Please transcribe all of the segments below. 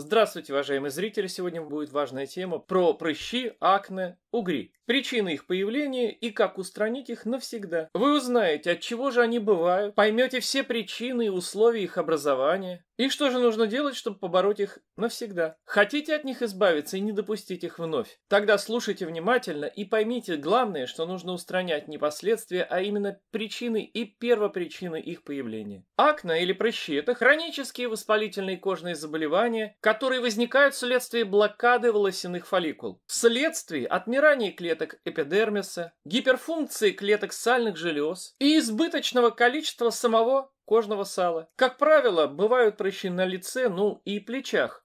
Здравствуйте, уважаемые зрители! Сегодня будет важная тема про прыщи, акне, угри. Причины их появления и как устранить их навсегда. Вы узнаете, от чего же они бывают, поймете все причины и условия их образования, и что же нужно делать, чтобы побороть их навсегда. Хотите от них избавиться и не допустить их вновь? Тогда слушайте внимательно и поймите главное, что нужно устранять не последствия, а именно причины и первопричины их появления. Акна или прыщи – это хронические воспалительные кожные заболевания, которые возникают вследствие блокады волосяных фолликул, вследствие отмирания клеток эпидермиса, гиперфункции клеток сальных желез и избыточного количества самого кожного сала. Как правило, бывают прыщи на лице, ну и плечах,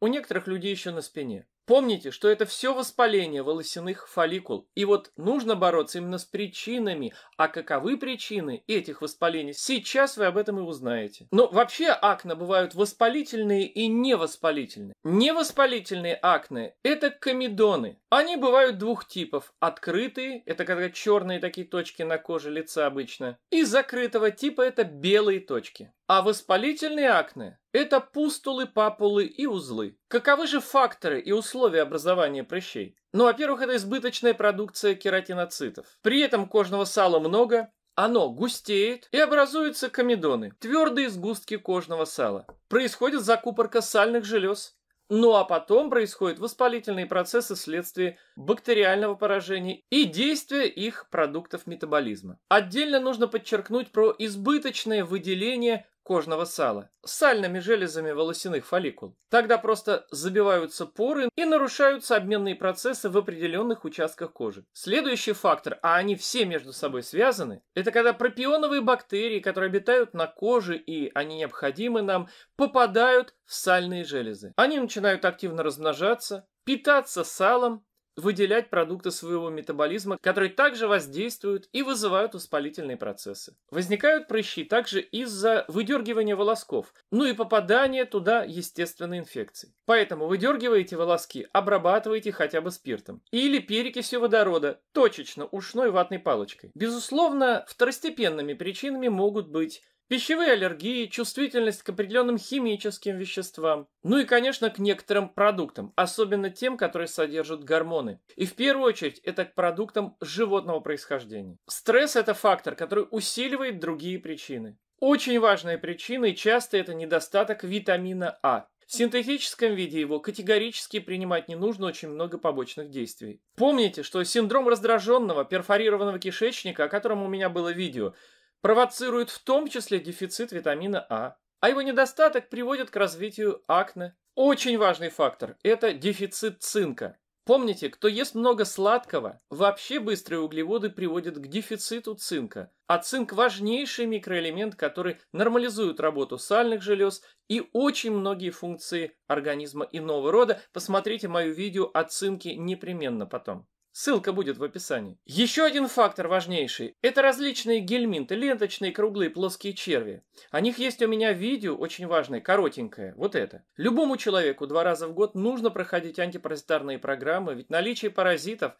у некоторых людей еще на спине. Помните, что это все воспаление волосяных фолликул. И вот нужно бороться именно с причинами. А каковы причины этих воспалений? Сейчас вы об этом и узнаете. Но вообще акне бывают воспалительные и невоспалительные. Невоспалительные акне – это комедоны. Они бывают двух типов. Открытые – это когда черные такие точки на коже лица обычно. И закрытого типа – это белые точки. А воспалительные акне это пустулы, папулы и узлы. Каковы же факторы и условия образования прыщей? Ну, во-первых, это избыточная продукция кератиноцитов. При этом кожного сала много, оно густеет и образуются комедоны, твердые сгустки кожного сала. Происходит закупорка сальных желез. Ну а потом происходят воспалительные процессы вследствие бактериального поражения и действия их продуктов метаболизма. Отдельно нужно подчеркнуть про избыточное выделение кожного сала сальными железами волосяных фолликул. Тогда просто забиваются поры и нарушаются обменные процессы в определенных участках кожи. Следующий фактор, а они все между собой связаны, это когда пропионовые бактерии, которые обитают на коже и они необходимы нам, попадают в сальные железы. Они начинают активно размножаться, питаться салом выделять продукты своего метаболизма, которые также воздействуют и вызывают воспалительные процессы. Возникают прыщи также из-за выдергивания волосков, ну и попадания туда естественной инфекции. Поэтому выдергиваете волоски, обрабатывайте хотя бы спиртом. Или перекисью водорода, точечно ушной ватной палочкой. Безусловно, второстепенными причинами могут быть пищевые аллергии, чувствительность к определенным химическим веществам, ну и, конечно, к некоторым продуктам, особенно тем, которые содержат гормоны. И в первую очередь это к продуктам животного происхождения. Стресс – это фактор, который усиливает другие причины. Очень важная причина и часто это недостаток витамина А. В синтетическом виде его категорически принимать не нужно очень много побочных действий. Помните, что синдром раздраженного перфорированного кишечника, о котором у меня было видео – провоцирует в том числе дефицит витамина А, а его недостаток приводит к развитию акне. Очень важный фактор – это дефицит цинка. Помните, кто ест много сладкого, вообще быстрые углеводы приводят к дефициту цинка. А цинк – важнейший микроэлемент, который нормализует работу сальных желез и очень многие функции организма иного рода. Посмотрите мое видео о цинке непременно потом. Ссылка будет в описании. Еще один фактор важнейший – это различные гельминты, ленточные, круглые, плоские черви. О них есть у меня видео, очень важное, коротенькое, вот это. Любому человеку два раза в год нужно проходить антипаразитарные программы, ведь наличие паразитов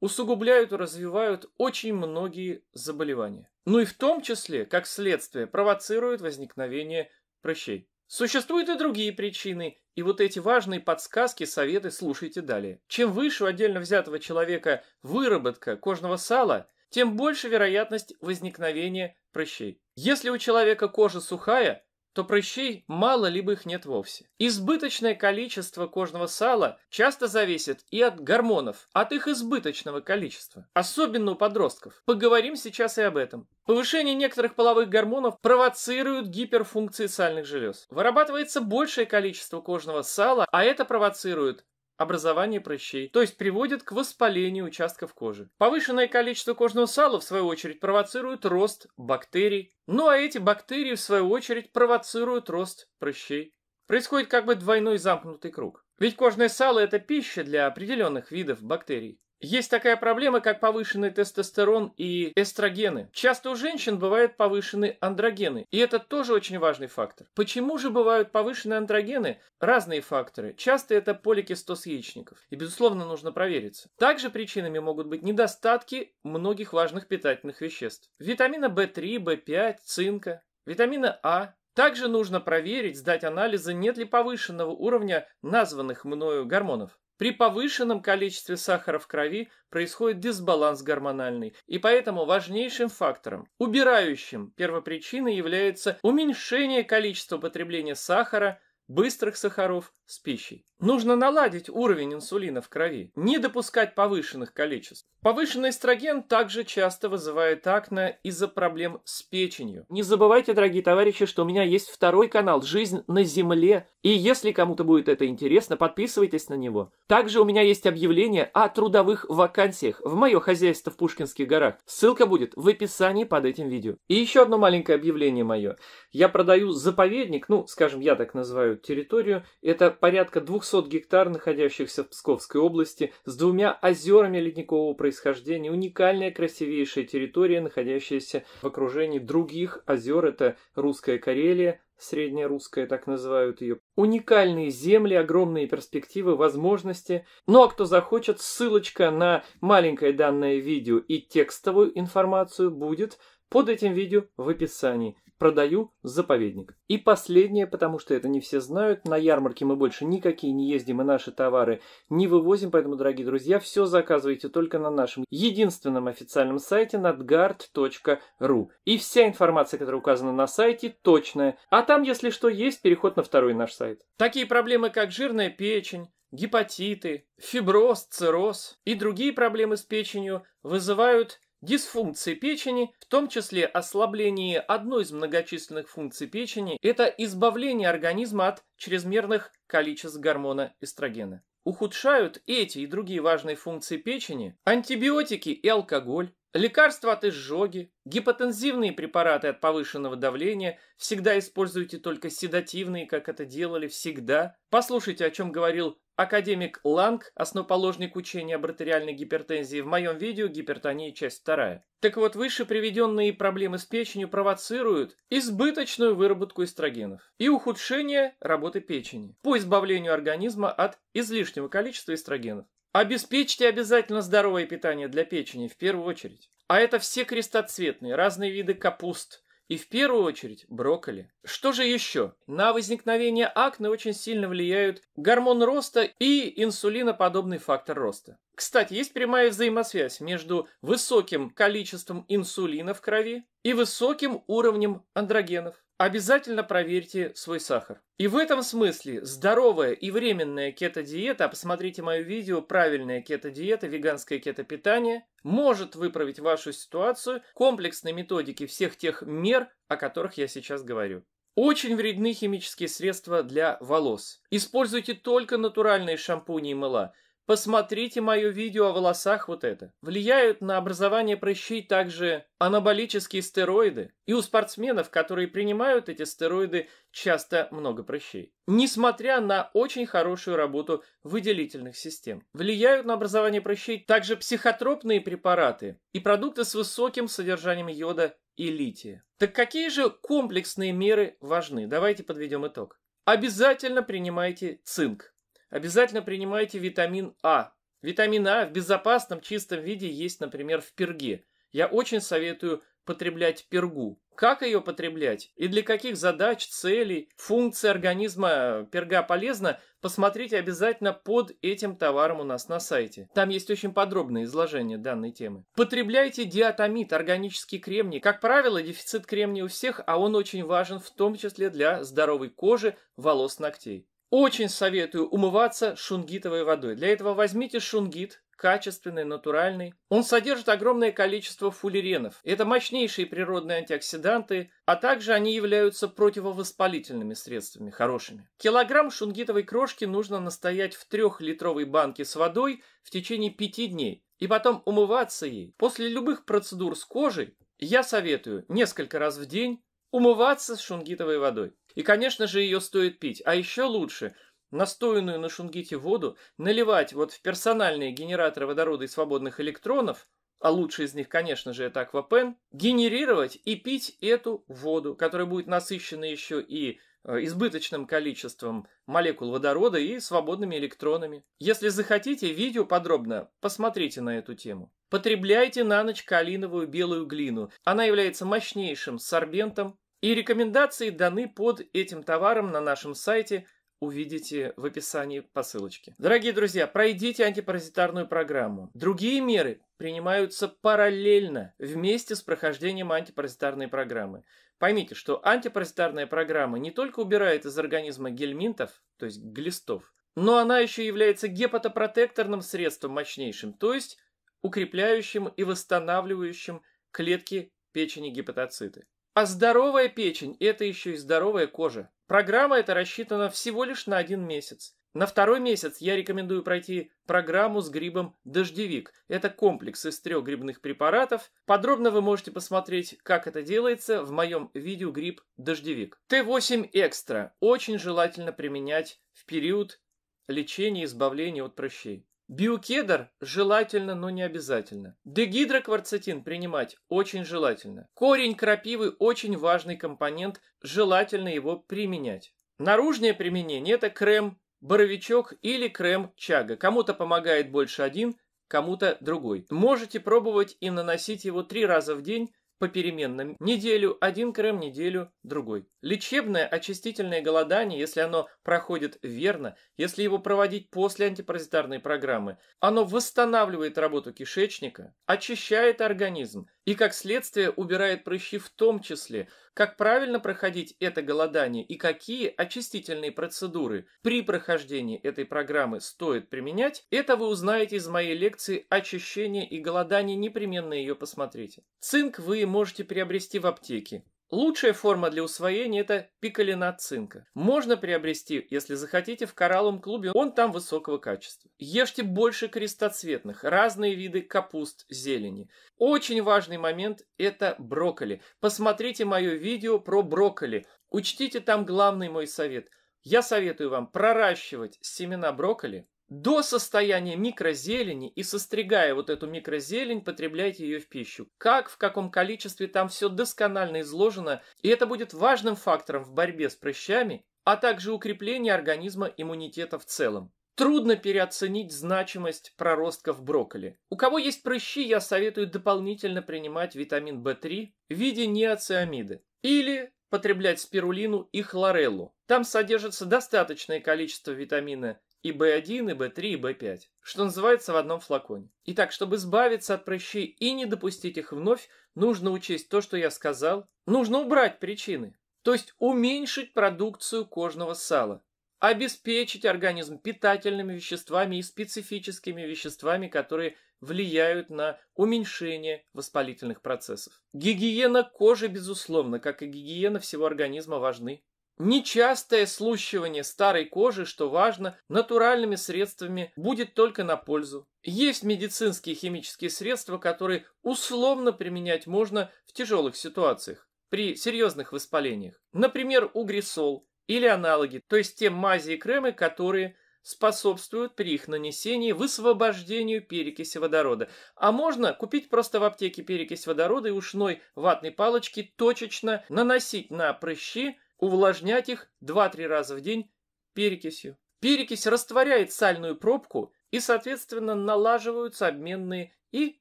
усугубляют и развивают очень многие заболевания. Ну и в том числе, как следствие, провоцируют возникновение прыщей. Существуют и другие причины, и вот эти важные подсказки, советы слушайте далее. Чем выше у отдельно взятого человека выработка кожного сала, тем больше вероятность возникновения прыщей. Если у человека кожа сухая, то прыщей мало либо их нет вовсе. Избыточное количество кожного сала часто зависит и от гормонов, от их избыточного количества, особенно у подростков. Поговорим сейчас и об этом. Повышение некоторых половых гормонов провоцирует гиперфункции сальных желез. Вырабатывается большее количество кожного сала, а это провоцирует образование прыщей, то есть приводит к воспалению участков кожи. Повышенное количество кожного сала, в свою очередь, провоцирует рост бактерий, ну а эти бактерии, в свою очередь, провоцируют рост прыщей. Происходит как бы двойной замкнутый круг. Ведь кожное сало – это пища для определенных видов бактерий. Есть такая проблема, как повышенный тестостерон и эстрогены. Часто у женщин бывают повышенные андрогены, и это тоже очень важный фактор. Почему же бывают повышенные андрогены? Разные факторы. Часто это поликистоз яичников, и безусловно нужно провериться. Также причинами могут быть недостатки многих важных питательных веществ. Витамина В3, В5, цинка, витамина А, также нужно проверить, сдать анализы, нет ли повышенного уровня названных мною гормонов. При повышенном количестве сахара в крови происходит дисбаланс гормональный, и поэтому важнейшим фактором, убирающим первопричиной является уменьшение количества потребления сахара – быстрых сахаров с пищей. Нужно наладить уровень инсулина в крови, не допускать повышенных количеств. Повышенный эстроген также часто вызывает акне из-за проблем с печенью. Не забывайте, дорогие товарищи, что у меня есть второй канал «Жизнь на земле», и если кому-то будет это интересно, подписывайтесь на него. Также у меня есть объявление о трудовых вакансиях в мое хозяйство в Пушкинских горах. Ссылка будет в описании под этим видео. И еще одно маленькое объявление мое. Я продаю заповедник, ну, скажем, я так называю покрывают территорию. Это порядка 200 гектар, находящихся в Псковской области, с двумя озерами ледникового происхождения. Уникальная, красивейшая территория, находящаяся в окружении других озер. Это Русская Карелия, средняя русская так называют ее. Уникальные земли, огромные перспективы, возможности. Ну а кто захочет, ссылочка на маленькое данное видео и текстовую информацию будет под этим видео в описании продаю заповедник. И последнее, потому что это не все знают, на ярмарке мы больше никакие не ездим и наши товары не вывозим, поэтому, дорогие друзья, все заказывайте только на нашем единственном официальном сайте nadgard.ru. И вся информация, которая указана на сайте, точная. А там, если что, есть переход на второй наш сайт. Такие проблемы, как жирная печень, гепатиты, фиброз, цирроз и другие проблемы с печенью вызывают Дисфункции печени, в том числе ослабление одной из многочисленных функций печени, это избавление организма от чрезмерных количеств гормона эстрогена. Ухудшают эти и другие важные функции печени антибиотики и алкоголь, Лекарства от изжоги, гипотензивные препараты от повышенного давления всегда используйте только седативные, как это делали всегда. Послушайте, о чем говорил Академик Ланг, основоположник учения об артериальной гипертензии, в моем видео «Гипертония. Часть вторая. Так вот, выше приведенные проблемы с печенью провоцируют избыточную выработку эстрогенов и ухудшение работы печени по избавлению организма от излишнего количества эстрогенов. Обеспечьте обязательно здоровое питание для печени в первую очередь. А это все крестоцветные, разные виды капуст, и в первую очередь брокколи. Что же еще? На возникновение акне очень сильно влияют гормон роста и инсулиноподобный фактор роста. Кстати, есть прямая взаимосвязь между высоким количеством инсулина в крови и высоким уровнем андрогенов обязательно проверьте свой сахар. И в этом смысле здоровая и временная кето-диета, а посмотрите мое видео «Правильная кето-диета, веганское кето-питание», может выправить вашу ситуацию комплексной методики всех тех мер, о которых я сейчас говорю. Очень вредны химические средства для волос. Используйте только натуральные шампуни и мыла. Посмотрите мое видео о волосах вот это. Влияют на образование прыщей также анаболические стероиды. И у спортсменов, которые принимают эти стероиды, часто много прыщей. Несмотря на очень хорошую работу выделительных систем. Влияют на образование прыщей также психотропные препараты и продукты с высоким содержанием йода и лития. Так какие же комплексные меры важны? Давайте подведем итог. Обязательно принимайте цинк. Обязательно принимайте витамин А. Витамин А в безопасном чистом виде есть, например, в перге. Я очень советую потреблять пергу. Как ее потреблять и для каких задач, целей, функций организма перга полезна, посмотрите обязательно под этим товаром у нас на сайте. Там есть очень подробное изложение данной темы. Потребляйте диатомит, органический кремний. Как правило, дефицит кремния у всех, а он очень важен в том числе для здоровой кожи, волос, ногтей. Очень советую умываться шунгитовой водой. Для этого возьмите шунгит, качественный, натуральный. Он содержит огромное количество фуллеренов. Это мощнейшие природные антиоксиданты, а также они являются противовоспалительными средствами, хорошими. Килограмм шунгитовой крошки нужно настоять в трехлитровой банке с водой в течение пяти дней и потом умываться ей. После любых процедур с кожей я советую несколько раз в день умываться с шунгитовой водой. И, конечно же, ее стоит пить. А еще лучше настоянную на шунгите воду наливать вот в персональные генераторы водорода и свободных электронов, а лучший из них, конечно же, это аквапен, генерировать и пить эту воду, которая будет насыщена еще и э, избыточным количеством молекул водорода и свободными электронами. Если захотите, видео подробно посмотрите на эту тему. Потребляйте на ночь калиновую белую глину. Она является мощнейшим сорбентом и рекомендации даны под этим товаром на нашем сайте, увидите в описании по ссылочке. Дорогие друзья, пройдите антипаразитарную программу. Другие меры принимаются параллельно вместе с прохождением антипаразитарной программы. Поймите, что антипаразитарная программа не только убирает из организма гельминтов, то есть глистов, но она еще является гепатопротекторным средством мощнейшим, то есть укрепляющим и восстанавливающим клетки печени гепатоциты. А здоровая печень – это еще и здоровая кожа. Программа эта рассчитана всего лишь на один месяц. На второй месяц я рекомендую пройти программу с грибом «Дождевик». Это комплекс из трех грибных препаратов. Подробно вы можете посмотреть, как это делается в моем видео «Гриб «Дождевик». Т8 Экстра очень желательно применять в период лечения и избавления от прыщей. Биокедр желательно, но не обязательно. Дегидрокварцетин принимать очень желательно. Корень крапивы очень важный компонент, желательно его применять. Наружное применение – это крем, боровичок или крем чага. Кому-то помогает больше один, кому-то другой. Можете пробовать и наносить его три раза в день попеременно неделю, один крем неделю, другой. Лечебное очистительное голодание, если оно проходит верно, если его проводить после антипаразитарной программы, оно восстанавливает работу кишечника, очищает организм и, как следствие, убирает прыщи в том числе – как правильно проходить это голодание и какие очистительные процедуры при прохождении этой программы стоит применять, это вы узнаете из моей лекции «Очищение и голодание», непременно ее посмотрите. Цинк вы можете приобрести в аптеке, Лучшая форма для усвоения – это пикалина цинка. Можно приобрести, если захотите, в коралловом клубе, он там высокого качества. Ешьте больше крестоцветных, разные виды капуст, зелени. Очень важный момент – это брокколи. Посмотрите мое видео про брокколи. Учтите там главный мой совет. Я советую вам проращивать семена брокколи до состояния микрозелени и состригая вот эту микрозелень, потребляйте ее в пищу. Как, в каком количестве, там все досконально изложено, и это будет важным фактором в борьбе с прыщами, а также укреплении организма иммунитета в целом. Трудно переоценить значимость проростков брокколи. У кого есть прыщи, я советую дополнительно принимать витамин В3 в виде неоциамиды или потреблять спирулину и хлореллу. Там содержится достаточное количество витамина и B1, и B3, и B5, что называется в одном флаконе. Итак, чтобы избавиться от прыщей и не допустить их вновь, нужно учесть то, что я сказал. Нужно убрать причины, то есть уменьшить продукцию кожного сала обеспечить организм питательными веществами и специфическими веществами, которые влияют на уменьшение воспалительных процессов. Гигиена кожи, безусловно, как и гигиена всего организма, важны. Нечастое слущивание старой кожи, что важно, натуральными средствами будет только на пользу. Есть медицинские химические средства, которые условно применять можно в тяжелых ситуациях, при серьезных воспалениях. Например, угрисол или аналоги, то есть те мази и кремы, которые способствуют при их нанесении высвобождению перекиси водорода. А можно купить просто в аптеке перекись водорода и ушной ватной палочки точечно наносить на прыщи, увлажнять их 2-3 раза в день перекисью. Перекись растворяет сальную пробку и, соответственно, налаживаются обменные и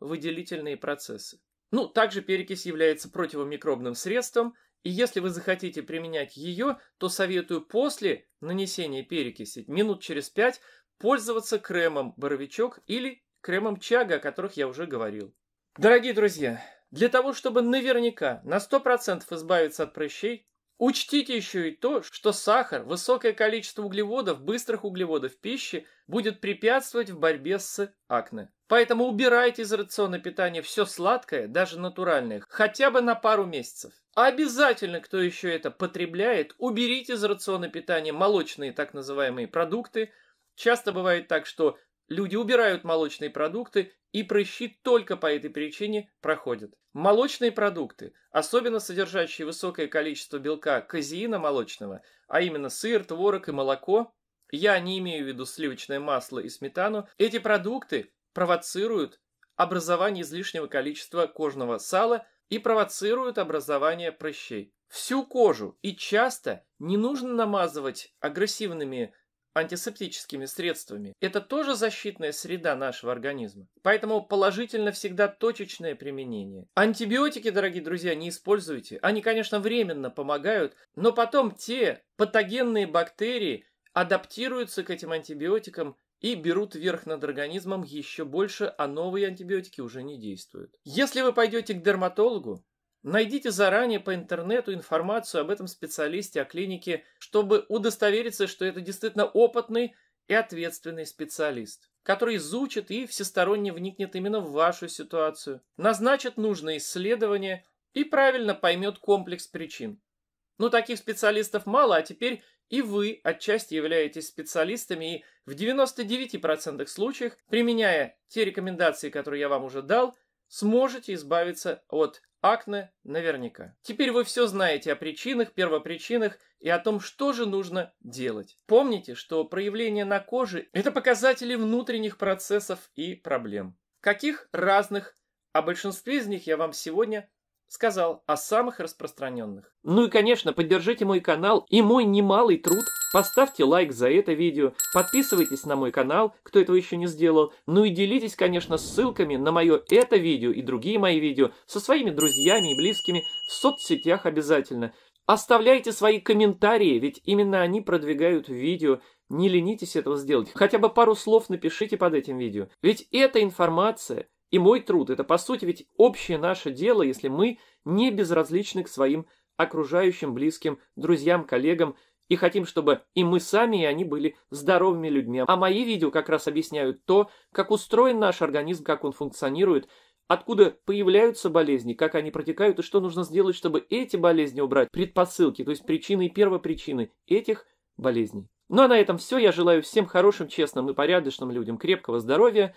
выделительные процессы. Ну, также перекись является противомикробным средством, и если вы захотите применять ее, то советую после нанесения перекиси минут через 5 пользоваться кремом «Боровичок» или кремом «Чага», о которых я уже говорил. Дорогие друзья, для того, чтобы наверняка на 100% избавиться от прыщей, Учтите еще и то, что сахар, высокое количество углеводов, быстрых углеводов пищи будет препятствовать в борьбе с акне. Поэтому убирайте из рациона питания все сладкое, даже натуральное, хотя бы на пару месяцев. обязательно, кто еще это потребляет, уберите из рациона питания молочные так называемые продукты. Часто бывает так, что Люди убирают молочные продукты, и прыщи только по этой причине проходят. Молочные продукты, особенно содержащие высокое количество белка казеина молочного, а именно сыр, творог и молоко, я не имею в виду сливочное масло и сметану, эти продукты провоцируют образование излишнего количества кожного сала и провоцируют образование прыщей. Всю кожу и часто не нужно намазывать агрессивными антисептическими средствами, это тоже защитная среда нашего организма. Поэтому положительно всегда точечное применение. Антибиотики, дорогие друзья, не используйте. Они, конечно, временно помогают, но потом те патогенные бактерии адаптируются к этим антибиотикам и берут верх над организмом еще больше, а новые антибиотики уже не действуют. Если вы пойдете к дерматологу, Найдите заранее по интернету информацию об этом специалисте, о клинике, чтобы удостовериться, что это действительно опытный и ответственный специалист, который изучит и всесторонне вникнет именно в вашу ситуацию, назначит нужные исследования и правильно поймет комплекс причин. Но ну, таких специалистов мало, а теперь и вы отчасти являетесь специалистами и в 99% случаев, применяя те рекомендации, которые я вам уже дал, сможете избавиться от Акне наверняка. Теперь вы все знаете о причинах, первопричинах и о том, что же нужно делать. Помните, что проявления на коже – это показатели внутренних процессов и проблем. Каких разных, о большинстве из них я вам сегодня сказал о самых распространенных. Ну и, конечно, поддержите мой канал и мой немалый труд. Поставьте лайк за это видео, подписывайтесь на мой канал, кто этого еще не сделал. Ну и делитесь, конечно, ссылками на мое это видео и другие мои видео со своими друзьями и близкими в соцсетях обязательно. Оставляйте свои комментарии, ведь именно они продвигают видео. Не ленитесь этого сделать. Хотя бы пару слов напишите под этим видео. Ведь эта информация и мой труд – это, по сути, ведь общее наше дело, если мы не безразличны к своим окружающим, близким, друзьям, коллегам, и хотим, чтобы и мы сами, и они были здоровыми людьми. А мои видео как раз объясняют то, как устроен наш организм, как он функционирует, откуда появляются болезни, как они протекают и что нужно сделать, чтобы эти болезни убрать, предпосылки, то есть причины и первопричины этих болезней. Ну а на этом все. Я желаю всем хорошим, честным и порядочным людям крепкого здоровья,